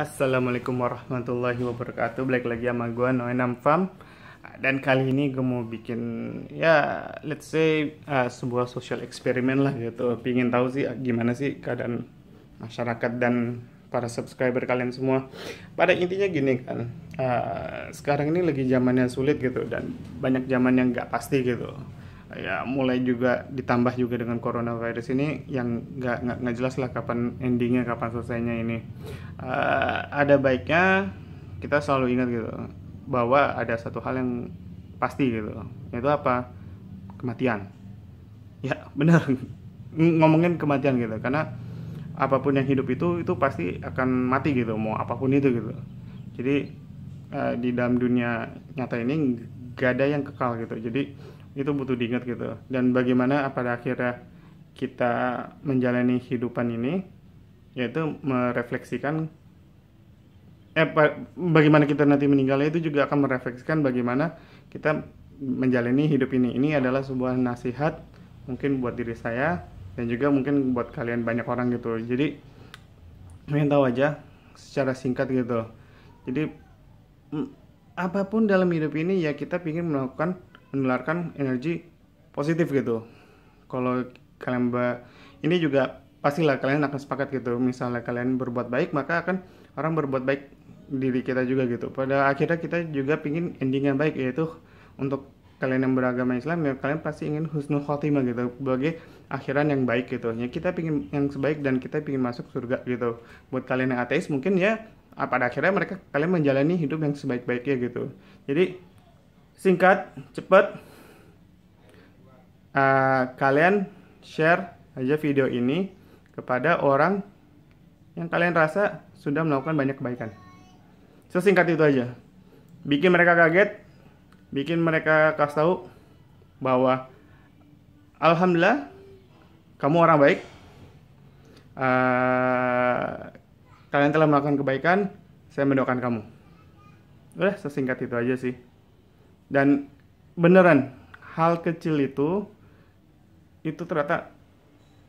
Assalamualaikum warahmatullahi wabarakatuh Balik lagi sama gue Noenam Fam Dan kali ini gue mau bikin Ya let's say uh, Sebuah social eksperimen lah gitu Pingin tahu sih ah, gimana sih keadaan Masyarakat dan para subscriber kalian semua Pada intinya gini kan uh, Sekarang ini lagi zamannya sulit gitu Dan banyak zaman yang gak pasti gitu ya mulai juga ditambah juga dengan coronavirus ini yang nggak nggak jelas lah kapan endingnya kapan selesainya ini uh, ada baiknya kita selalu ingat gitu bahwa ada satu hal yang pasti gitu yaitu apa kematian ya benar ngomongin kematian gitu karena apapun yang hidup itu itu pasti akan mati gitu mau apapun itu gitu jadi uh, di dalam dunia nyata ini gak ada yang kekal gitu jadi itu butuh diingat gitu dan bagaimana pada akhirnya kita menjalani kehidupan ini yaitu merefleksikan eh bagaimana kita nanti meninggalnya itu juga akan merefleksikan bagaimana kita menjalani hidup ini ini adalah sebuah nasihat mungkin buat diri saya dan juga mungkin buat kalian banyak orang gitu jadi minta tahu aja secara singkat gitu jadi apapun dalam hidup ini ya kita ingin melakukan menularkan energi positif gitu kalau kalian ba ini juga pastilah kalian akan sepakat gitu misalnya kalian berbuat baik maka akan orang berbuat baik diri kita juga gitu pada akhirnya kita juga pingin ending yang baik yaitu untuk kalian yang beragama Islam ya kalian pasti ingin husnul khotimah gitu sebagai akhiran yang baik gitu ya kita pingin yang sebaik dan kita pingin masuk surga gitu buat kalian yang ateis mungkin ya pada akhirnya mereka kalian menjalani hidup yang sebaik-baiknya gitu jadi singkat, cepat. Uh, kalian share aja video ini kepada orang yang kalian rasa sudah melakukan banyak kebaikan. Sesingkat itu aja. Bikin mereka kaget, bikin mereka kasih tahu bahwa alhamdulillah kamu orang baik. Uh, kalian telah melakukan kebaikan, saya mendoakan kamu. Udah sesingkat itu aja sih dan beneran hal kecil itu itu ternyata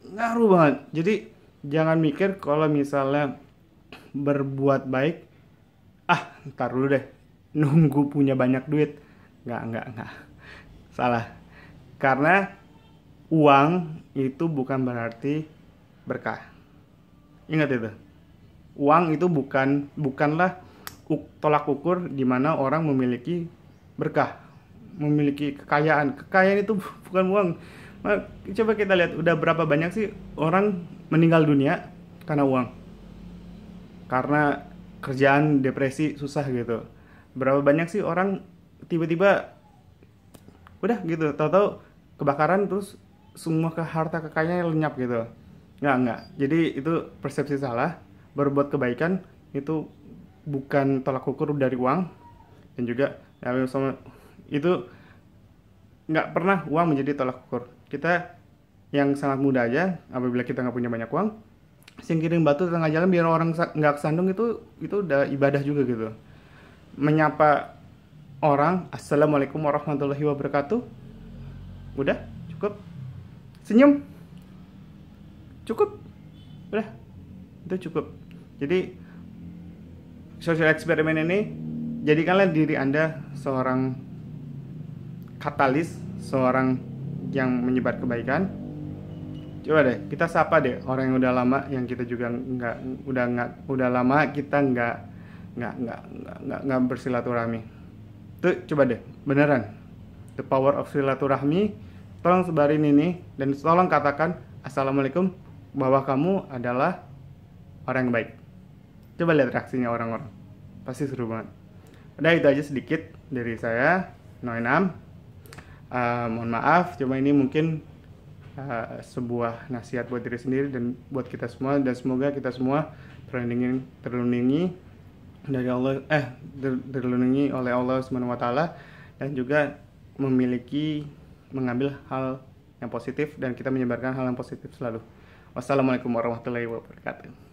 ngaruh banget jadi jangan mikir kalau misalnya berbuat baik ah ntar dulu deh nunggu punya banyak duit nggak nggak nggak salah karena uang itu bukan berarti berkah ingat itu uang itu bukan bukanlah tolak ukur di mana orang memiliki berkah memiliki kekayaan kekayaan itu bukan uang coba kita lihat udah berapa banyak sih orang meninggal dunia karena uang karena kerjaan depresi susah gitu berapa banyak sih orang tiba-tiba udah gitu tahu-tahu kebakaran terus semua ke harta kekayaannya lenyap gitu nggak nggak jadi itu persepsi salah berbuat kebaikan itu bukan tolak ukur dari uang dan juga ya, sama itu nggak pernah uang menjadi tolak ukur kita yang sangat muda aja apabila kita nggak punya banyak uang singkirin batu tengah jalan biar orang nggak kesandung itu itu udah ibadah juga gitu menyapa orang assalamualaikum warahmatullahi wabarakatuh udah cukup senyum cukup udah itu cukup jadi social eksperimen ini jadikanlah diri Anda seorang katalis, seorang yang menyebar kebaikan. Coba deh, kita sapa deh orang yang udah lama yang kita juga nggak udah nggak udah lama kita nggak nggak nggak nggak nggak bersilaturahmi. Tuh coba deh, beneran. The power of silaturahmi. Tolong sebarin ini dan tolong katakan assalamualaikum bahwa kamu adalah orang yang baik. Coba lihat reaksinya orang-orang. Pasti seru banget udah itu aja sedikit dari saya Noenam uh, mohon maaf cuma ini mungkin uh, sebuah nasihat buat diri sendiri dan buat kita semua dan semoga kita semua terlindungi terlindungi dari Allah eh terlindungi oleh Allah SWT. dan juga memiliki mengambil hal yang positif dan kita menyebarkan hal yang positif selalu. Wassalamualaikum warahmatullahi wabarakatuh.